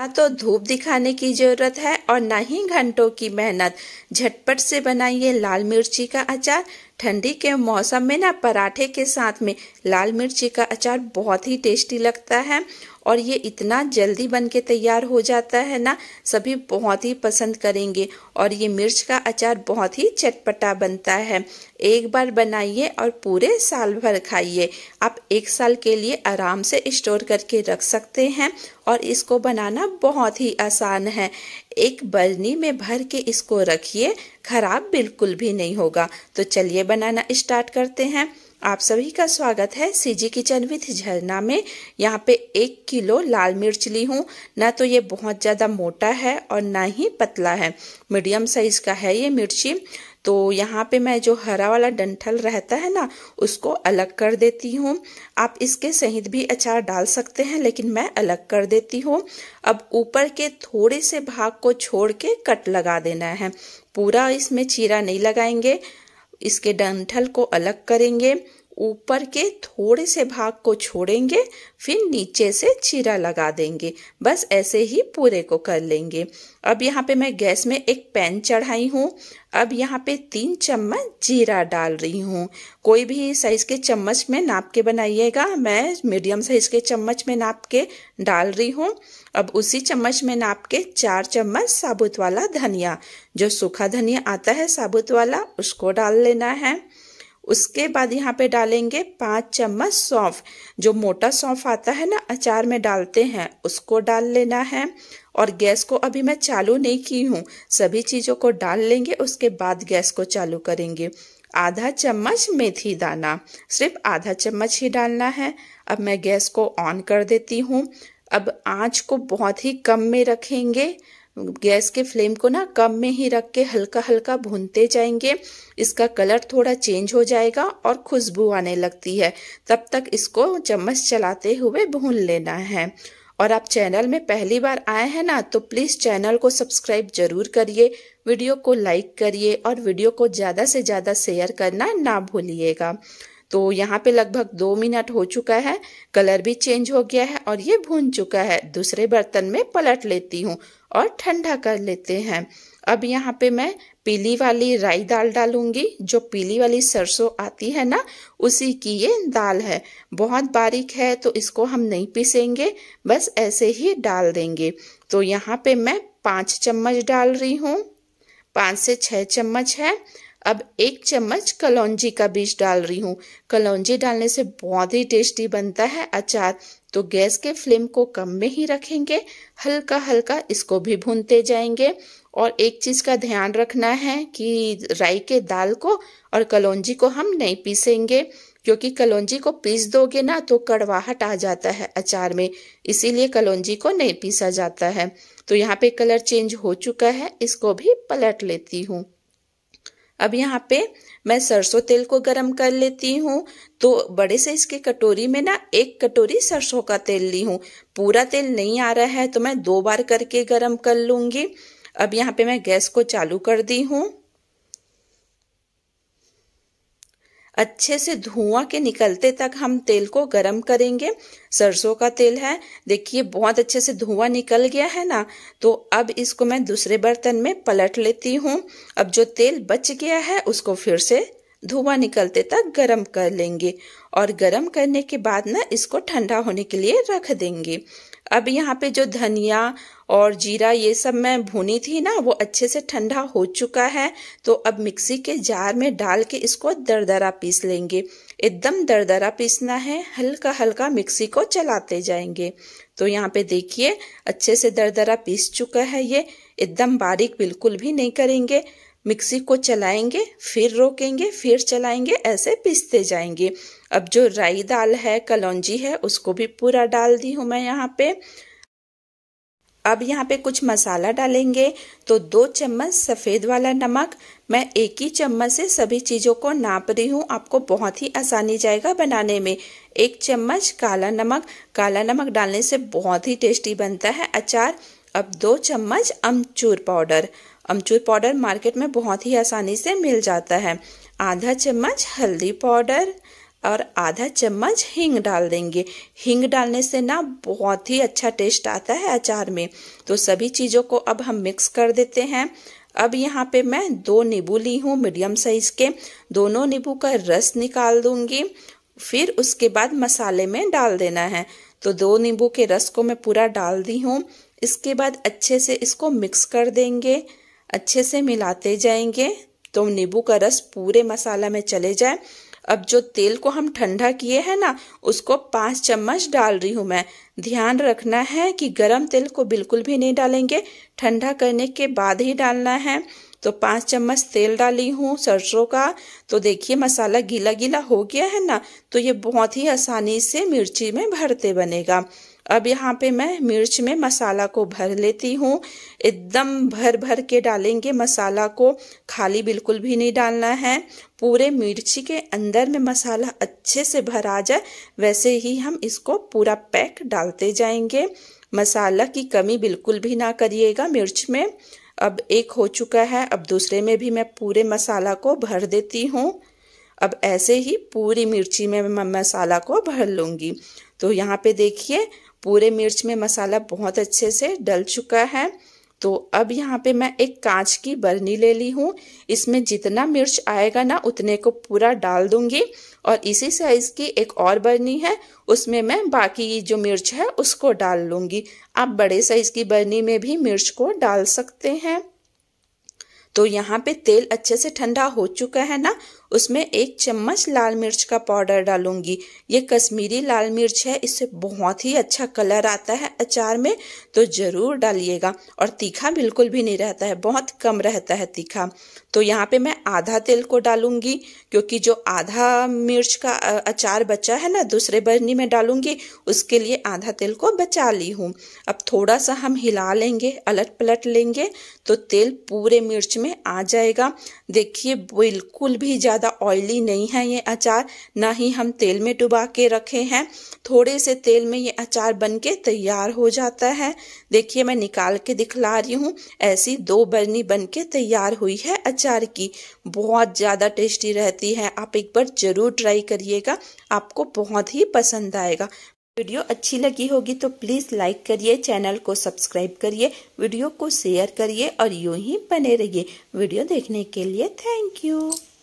ना तो धूप दिखाने की जरूरत है और ना ही घंटों की मेहनत झटपट से बनाइए लाल मिर्ची का अचार ठंडी के मौसम में ना पराठे के साथ में लाल मिर्ची का अचार बहुत ही टेस्टी लगता है और ये इतना जल्दी बन के तैयार हो जाता है ना सभी बहुत ही पसंद करेंगे और ये मिर्च का अचार बहुत ही चटपटा बनता है एक बार बनाइए और पूरे साल भर खाइए आप एक साल के लिए आराम से स्टोर करके रख सकते हैं और इसको बनाना बहुत ही आसान है एक बर्नी में भर के इसको रखिए खराब बिल्कुल भी नहीं होगा तो चलिए बनाना स्टार्ट करते हैं आप सभी का स्वागत है सीजी किचन विथ झरना में यहाँ पे एक किलो लाल मिर्च ली हूँ ना तो ये बहुत ज़्यादा मोटा है और ना ही पतला है मीडियम साइज़ का है ये मिर्ची तो यहाँ पे मैं जो हरा वाला डंठल रहता है ना उसको अलग कर देती हूँ आप इसके सहित भी अचार डाल सकते हैं लेकिन मैं अलग कर देती हूँ अब ऊपर के थोड़े से भाग को छोड़ के कट लगा देना है पूरा इसमें चीरा नहीं लगाएंगे इसके डंठल को अलग करेंगे ऊपर के थोड़े से भाग को छोड़ेंगे फिर नीचे से चीरा लगा देंगे बस ऐसे ही पूरे को कर लेंगे अब यहाँ पे मैं गैस में एक पैन चढ़ाई हूँ अब यहाँ पे तीन चम्मच जीरा डाल रही हूँ कोई भी साइज़ के चम्मच में नाप के बनाइएगा मैं मीडियम साइज़ के चम्मच में नाप के डाल रही हूँ अब उसी चम्मच में नाप के चार चम्मच साबुत वाला धनिया जो सूखा धनिया आता है साबुत वाला उसको डाल लेना है उसके बाद यहाँ पे डालेंगे पाँच चम्मच सौंफ जो मोटा सौंफ आता है ना अचार में डालते हैं उसको डाल लेना है और गैस को अभी मैं चालू नहीं की हूँ सभी चीज़ों को डाल लेंगे उसके बाद गैस को चालू करेंगे आधा चम्मच मेथी दाना सिर्फ आधा चम्मच ही डालना है अब मैं गैस को ऑन कर देती हूँ अब आँच को बहुत ही कम में रखेंगे गैस के फ्लेम को ना कम में ही रख के हल्का हल्का भूनते जाएंगे इसका कलर थोड़ा चेंज हो जाएगा और खुशबू आने लगती है तब तक इसको चम्मच चलाते हुए भून लेना है और आप चैनल में पहली बार आए हैं ना तो प्लीज़ चैनल को सब्सक्राइब जरूर करिए वीडियो को लाइक करिए और वीडियो को ज़्यादा से ज़्यादा शेयर करना ना भूलिएगा तो यहाँ पे लगभग दो मिनट हो चुका है कलर भी चेंज हो गया है और ये भून चुका है दूसरे बर्तन में पलट लेती हूँ और ठंडा कर लेते हैं अब यहाँ पे मैं पीली वाली राई दाल डालूंगी जो पीली वाली सरसों आती है ना उसी की ये दाल है बहुत बारीक है तो इसको हम नहीं पीसेंगे बस ऐसे ही डाल देंगे तो यहाँ पे मैं पाँच चम्मच डाल रही हूँ पाँच से छः चम्मच है अब एक चम्मच कलौजी का बीज डाल रही हूँ कलौजी डालने से बहुत ही टेस्टी बनता है अचार तो गैस के फ्लेम को कम में ही रखेंगे हल्का हल्का इसको भी भूनते जाएंगे और एक चीज़ का ध्यान रखना है कि राई के दाल को और कलौजी को हम नहीं पीसेंगे क्योंकि कलौजी को पीस दोगे ना तो कड़वाहट आ जाता है अचार में इसीलिए कलौजी को नहीं पीसा जाता है तो यहाँ पे कलर चेंज हो चुका है इसको भी पलट लेती हूँ अब यहाँ पे मैं सरसों तेल को गरम कर लेती हूँ तो बड़े से इसके कटोरी में ना एक कटोरी सरसों का तेल ली हूँ पूरा तेल नहीं आ रहा है तो मैं दो बार करके गरम कर लूँगी अब यहाँ पे मैं गैस को चालू कर दी हूँ अच्छे से धुआं के निकलते तक हम तेल को गरम करेंगे सरसों का तेल है देखिए बहुत अच्छे से धुआं निकल गया है ना तो अब इसको मैं दूसरे बर्तन में पलट लेती हूँ अब जो तेल बच गया है उसको फिर से धुआं निकलते तक गरम कर लेंगे और गरम करने के बाद ना इसको ठंडा होने के लिए रख देंगे अब यहाँ पे जो धनिया और जीरा ये सब मैं भूनी थी ना वो अच्छे से ठंडा हो चुका है तो अब मिक्सी के जार में डाल के इसको दरदरा पीस लेंगे एकदम दरदरा पीसना है हल्का हल्का मिक्सी को चलाते जाएंगे तो यहाँ पे देखिए अच्छे से दरदरा पीस चुका है ये एकदम बारीक बिल्कुल भी नहीं करेंगे मिक्सी को चलाएंगे फिर रोकेंगे फिर चलाएंगे ऐसे पीसते जाएंगे अब जो राई दाल है कलौजी है उसको भी पूरा डाल दी हूँ मैं यहाँ पे अब यहाँ पे कुछ मसाला डालेंगे तो दो चम्मच सफ़ेद वाला नमक मैं एक ही चम्मच से सभी चीज़ों को नाप रही हूँ आपको बहुत ही आसानी जाएगा बनाने में एक चम्मच काला नमक काला नमक डालने से बहुत ही टेस्टी बनता है अचार अब दो चम्मच अमचूर पाउडर अमचूर पाउडर मार्केट में बहुत ही आसानी से मिल जाता है आधा चम्मच हल्दी पाउडर और आधा चम्मच हींग डाल देंगे हींग डालने से ना बहुत ही अच्छा टेस्ट आता है अचार में तो सभी चीज़ों को अब हम मिक्स कर देते हैं अब यहाँ पे मैं दो नींबू ली हूँ मीडियम साइज़ के दोनों नींबू का रस निकाल दूंगी फिर उसके बाद मसाले में डाल देना है तो दो नींबू के रस को मैं पूरा डाल दी हूँ इसके बाद अच्छे से इसको मिक्स कर देंगे अच्छे से मिलाते जाएंगे तो नींबू का रस पूरे मसाला में चले जाए अब जो तेल को हम ठंडा किए हैं ना उसको पाँच चम्मच डाल रही हूँ मैं ध्यान रखना है कि गरम तेल को बिल्कुल भी नहीं डालेंगे ठंडा करने के बाद ही डालना है तो पाँच चम्मच तेल डाली हूँ सरसों का तो देखिए मसाला गीला गीला हो गया है ना तो ये बहुत ही आसानी से मिर्ची में भरते बनेगा अब यहाँ पे मैं मिर्च में मसाला को भर लेती हूँ एकदम भर भर के डालेंगे मसाला को खाली बिल्कुल भी नहीं डालना है पूरे मिर्ची के अंदर में मसाला अच्छे से भर आ जाए वैसे ही हम इसको पूरा पैक डालते जाएंगे मसाला की कमी बिल्कुल भी ना करिएगा मिर्च में अब एक हो चुका है अब दूसरे में भी मैं पूरे मसाला को भर देती हूँ अब ऐसे ही पूरी मिर्ची में मैं मसाला को भर लूँगी तो यहाँ पे देखिए पूरे मिर्च में मसाला बहुत अच्छे से डल चुका है तो अब यहाँ पे मैं एक कांच की बरनी ले ली हूँ इसमें जितना मिर्च आएगा ना उतने को पूरा डाल दूंगी और इसी साइज़ की एक और बरनी है उसमें मैं बाकी जो मिर्च है उसको डाल लूंगी आप बड़े साइज़ की बर्नी में भी मिर्च को डाल सकते हैं तो यहाँ पे तेल अच्छे से ठंडा हो चुका है ना उसमें एक चम्मच लाल मिर्च का पाउडर डालूंगी ये कश्मीरी लाल मिर्च है इससे बहुत ही अच्छा कलर आता है अचार में तो ज़रूर डालिएगा और तीखा बिल्कुल भी नहीं रहता है बहुत कम रहता है तीखा तो यहाँ पे मैं आधा तेल को डालूंगी क्योंकि जो आधा मिर्च का अचार बचा है ना दूसरे बर्नी में डालूंगी उसके लिए आधा तेल को बचा ली हूँ अब थोड़ा सा हम हिला लेंगे अलट पलट लेंगे तो तेल पूरे मिर्च में आ जाएगा देखिए बिल्कुल भी ज़्यादा ऑयली नहीं है ये अचार ना ही हम तेल में डुबा के रखे हैं थोड़े से तेल में ये अचार बन के तैयार हो जाता है देखिए मैं निकाल के दिखला रही हूँ ऐसी दो बरनी बन के तैयार हुई है अचार की बहुत ज़्यादा टेस्टी रहती है आप एक बार ज़रूर ट्राई करिएगा आपको बहुत ही पसंद आएगा वीडियो अच्छी लगी होगी तो प्लीज़ लाइक करिए चैनल को सब्सक्राइब करिए वीडियो को शेयर करिए और यूं ही बने रहिए वीडियो देखने के लिए थैंक यू